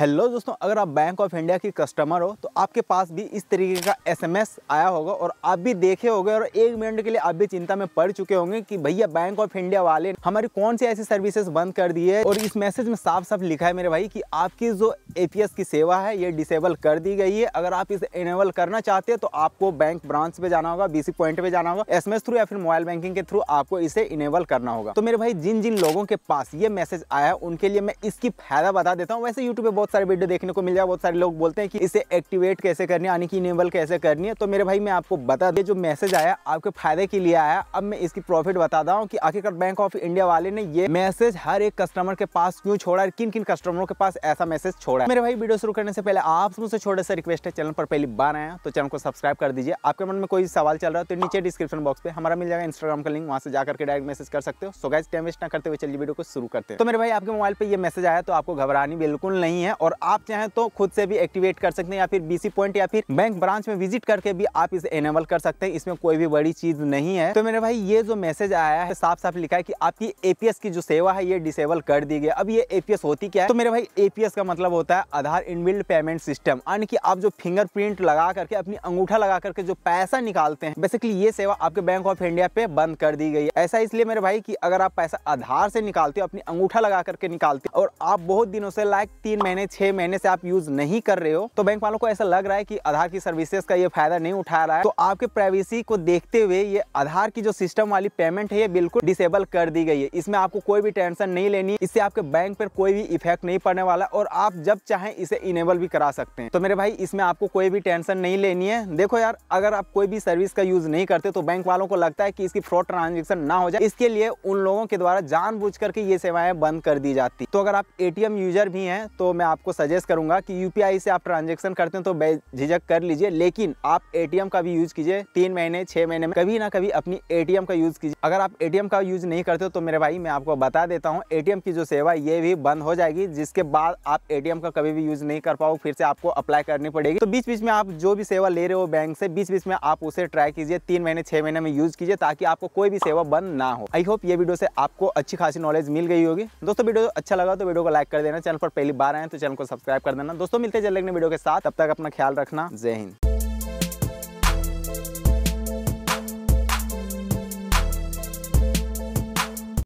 hello दोस्तों अगर आप बैंक ऑफ इंडिया की कस्टमर हो तो आपके पास भी इस तरीके का एसएमएस आया होगा और आप भी देखे होंगे और एक मिनट के लिए आप भी चिंता में पड़ चुके होंगे कि भैया बैंक ऑफ इंडिया वाले हमारी कौन सी ऐसी सर्विसेज बंद कर दी है और इस मैसेज में साफ साफ लिखा है मेरे भाई कि आपकी जो ए की सेवा है ये डिसेबल कर दी गई है अगर आप इसे इनेबल करना चाहते हैं तो आपको बैंक ब्रांच पे जाना होगा बीसी पॉइंट पे जाना होगा एसएमएस थ्रू या फिर मोबाइल बैंकिंग के थ्रू आपको इसे इनेबल करना होगा तो मेरे भाई जिन जिन लोगों के पास ये मैसेज आया उनके लिए मैं इसकी फायदा बता देता हूँ वैसे यूट्यूब पे बहुत सारे वीडियो देखने को मिल जाए बहुत सारे लोग बोलते हैं कि इसे एक्टिवेट कैसे करनी है यानी कि इनेबल कैसे करनी है तो मेरे भाई मैं आपको बता दें जो मैसेज आया आपके फायदे के लिए आया अब मैं इसकी प्रॉफिट बता दूँ हूँ आखिरकार बैंक ऑफ इंडिया वाले ने ये मैसेज हर एक कस्टमर के पास क्यों छोड़ा है किन किन कस्टमरों के पास ऐसा मैसेज छोड़ा है मेरे भाई वीडियो शुरू करने से पहले आप मुझसे छोटे से रिक्वेस्ट है चैनल पर पहली बार आया तो चैनल को सब्सक्राइब कर दीजिए आपके मन में कोई सवाल चल रहा है तो नीचे डिस्क्रिप्शन बॉक्स पे हमारा मिल जाएगा इंस्टाग्राम का लिंक वहाँ से जाकर डायरेक्ट मैसेज कर सकते हो सो गाइज टाइम वेस्ट ना करते हुए चलिए वीडियो को शुरू करते हैं तो मेरे भाई आपके मोबाइल पर यह मैसेज आया तो आपको घबरानी बिल्कुल नहीं है और आप चाहें तो खुद से भी एक्टिवेट कर सकते हैं या फिर बीसी पॉइंट या फिर बैंक ब्रांच में विजिट करके भी आप इसे एनेबल कर सकते हैं इसमें कोई भी बड़ी चीज नहीं है तो मेरे भाई ये जो मैसेज आया है साफ साफ लिखा है कि आपकी एपीएस की जो सेवा है ये डिसेबल कर दी गई अब ये एपीएस होती क्या है तो मेरे भाई एपीएस का मतलब होता है होता है आधार इनबिल्ड पेमेंट सिस्टम यानी कि आप जो फिंगरप्रिंट लगा करके अपनी अंगूठा लगा करके जो पैसा निकालते हैं बेसिकली ये सेवा आपके बैंक ऑफ इंडिया पे बंद कर दी गई है ऐसा इसलिए मेरे भाई की अगर आप पैसा आधार से निकालते हो अपनी अंगूठा लगा करके निकालते हो और आप बहुत दिनों से लाइक तीन महीने छह महीने से आप यूज नहीं कर रहे हो तो बैंक वालों को ऐसा लग रहा है की आधार की सर्विसेज का ये फायदा नहीं उठा रहा है तो आपके प्राइवेसी को देखते हुए ये आधार की जो सिस्टम वाली पेमेंट है ये बिल्कुल डिसेबल कर दी गई है इसमें आपको कोई भी टेंशन नहीं लेनी इससे आपके बैंक पर कोई भी इफेक्ट नहीं पड़ने वाला और आप जब चाहे इसे इनेबल भी करा सकते हैं तो मेरे भाई इसमें आपको कोई भी टेंशन नहीं लेनी है देखो यार अगर आप कोई भी सर्विस का यूज नहीं करते तो बैंक वालों को लगता है कि इसकी फ्रॉड ट्रांजेक्शन ना हो जाए इसके लिए उन लोगों के द्वारा बुझ करके ये सेवाएं बंद कर दी जाती तो अगर आप एटीएम यूजर भी हैं तो मैं आपको सजेस्ट करूंगा कि यूपीआई से आप ट्रांजेक्शन करते हैं तो झिझक कर लीजिए लेकिन आप एटीएम का भी यूज कीजिए तीन महीने छह महीने में कभी ना कभी अपनी ए का यूज कीजिए अगर आप एटीएम का यूज नहीं करते तो मेरे भाई मैं आपको बता देता हूँ ए की जो सेवा ये भी बंद हो जाएगी जिसके बाद आप एटीएम का कभी भी यूज़ नहीं कर पाओ फिर से आपको अप्लाई करनी पड़ेगी तो बीच बीच में आप जो भी सेवा ले रहे हो बैंक से बीच बीच में आप उसे ट्राई कीजिए तीन महीने छह महीने में यूज़ कीजिए ताकि आपको कोई भी सेवा बंद ना हो आई होप ये वीडियो से आपको अच्छी खासी नॉलेज मिल गई होगी दोस्तों वीडियो अच्छा लगा तो वीडियो को लाइक कर देना चैनल पर पहली बार आए तो चैनल को सब्सक्राइब कर देना दोस्तों मिलते हैं वीडियो के साथ तब तक अपना ख्याल रखना जय हिंद